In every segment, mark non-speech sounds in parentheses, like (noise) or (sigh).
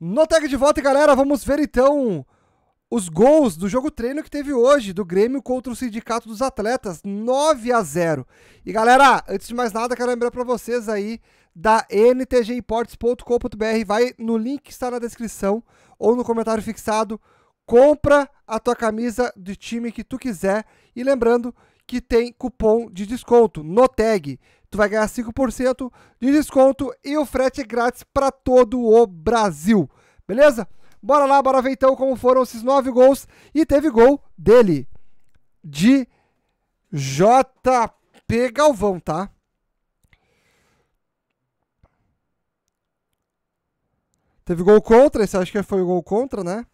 No tag de volta, galera, vamos ver então os gols do jogo treino que teve hoje do Grêmio contra o Sindicato dos Atletas, 9 a 0. E galera, antes de mais nada, quero lembrar para vocês aí da ntgimports.com.br, vai no link que está na descrição ou no comentário fixado, compra a tua camisa do time que tu quiser e lembrando que tem cupom de desconto no tag tu vai ganhar 5% de desconto e o frete é grátis para todo o Brasil. Beleza? Bora lá, bora ver então como foram esses nove gols. E teve gol dele, de JP Galvão, tá? Teve gol contra, esse acho que foi gol contra, né?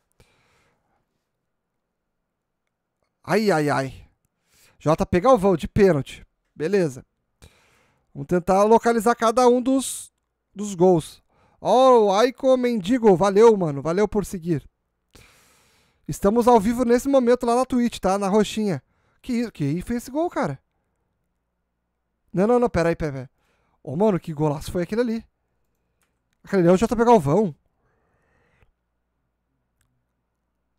Ai, ai, ai. JP Galvão, de pênalti. Beleza. Vamos tentar localizar cada um dos, dos gols. Ó, oh, o Aiko Mendigo, valeu, mano. Valeu por seguir. Estamos ao vivo nesse momento lá na Twitch, tá? Na roxinha. Que, que fez esse gol, cara? Não, não, não, aí, peraí. peraí. Ô, oh, mano, que golaço foi aquele ali. Aquele ali é o JP Galvão.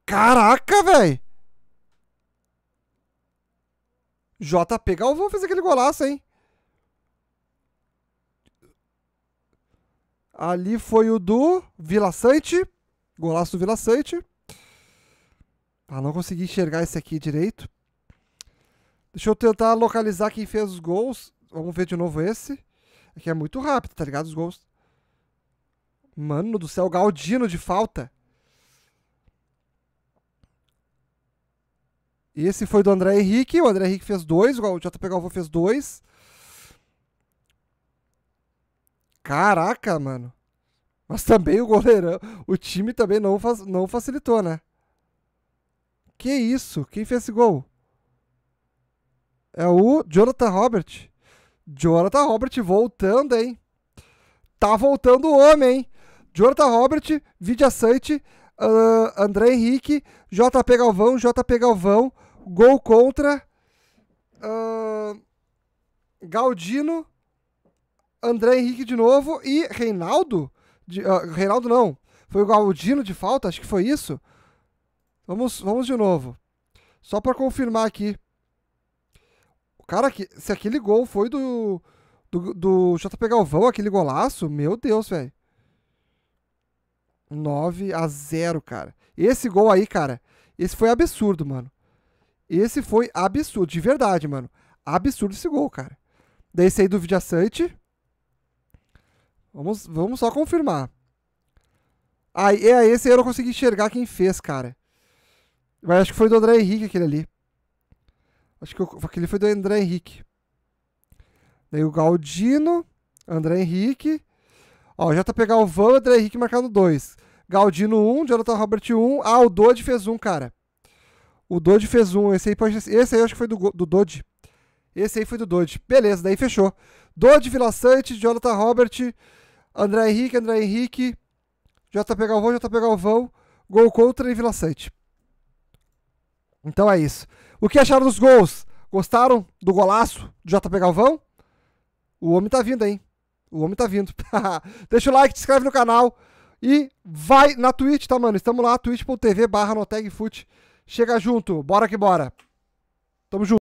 Caraca, velho! JP Galvão fez aquele golaço, hein? Ali foi o do Vila Sante. Golaço do Vila Sante. Ah, não consegui enxergar esse aqui direito. Deixa eu tentar localizar quem fez os gols. Vamos ver de novo esse. Aqui é muito rápido, tá ligado? Os gols. Mano do céu, Galdino de falta. Esse foi do André Henrique. O André Henrique fez dois. O JP Galvão fez dois. Caraca, mano. Mas também o goleirão, o time também não, não facilitou, né? Que isso? Quem fez esse gol? É o Jonathan Robert. Jonathan Robert voltando, hein? Tá voltando o homem, hein? Jonathan Robert, Vidia Sante, uh, ah, André Henrique, JP Galvão, JP Galvão, gol contra. Uh, Galdino André Henrique de novo e Reinaldo. De, uh, Reinaldo não. Foi o Galdino de falta, acho que foi isso. Vamos, vamos de novo. Só para confirmar aqui. O cara que. Se aquele gol foi do. Do, do JP Galvão, aquele golaço, meu Deus, velho. 9 a 0 cara. Esse gol aí, cara. Esse foi absurdo, mano. Esse foi absurdo, de verdade, mano. Absurdo esse gol, cara. Daí saí do Vidia Sante. Vamos, vamos só confirmar. Ah, é, esse eu não consegui enxergar quem fez, cara. Mas acho que foi do André Henrique aquele ali. Acho que eu, aquele foi do André Henrique. Daí o Galdino, André Henrique. Ó, já tá pegar o Van, André Henrique marcando dois Galdino 1, um, Jonathan Robert 1. Um. Ah, o Dodge fez um, cara. O Dodge fez Um. Esse aí pode Esse aí acho que foi do, do Dodge. Esse aí foi do Dodge. Beleza, daí fechou. Dodge, Vila Sante, Jonathan Robert, André Henrique, André Henrique, JP Galvão, JP Galvão, gol contra e Vila Sante. Então é isso. O que acharam dos gols? Gostaram do golaço do JP Galvão? O homem tá vindo, hein? O homem tá vindo. (laughs) Deixa o like, se inscreve no canal e vai na Twitch, tá, mano? Estamos lá, twitch.tv barra Chega junto, bora que bora. Tamo junto.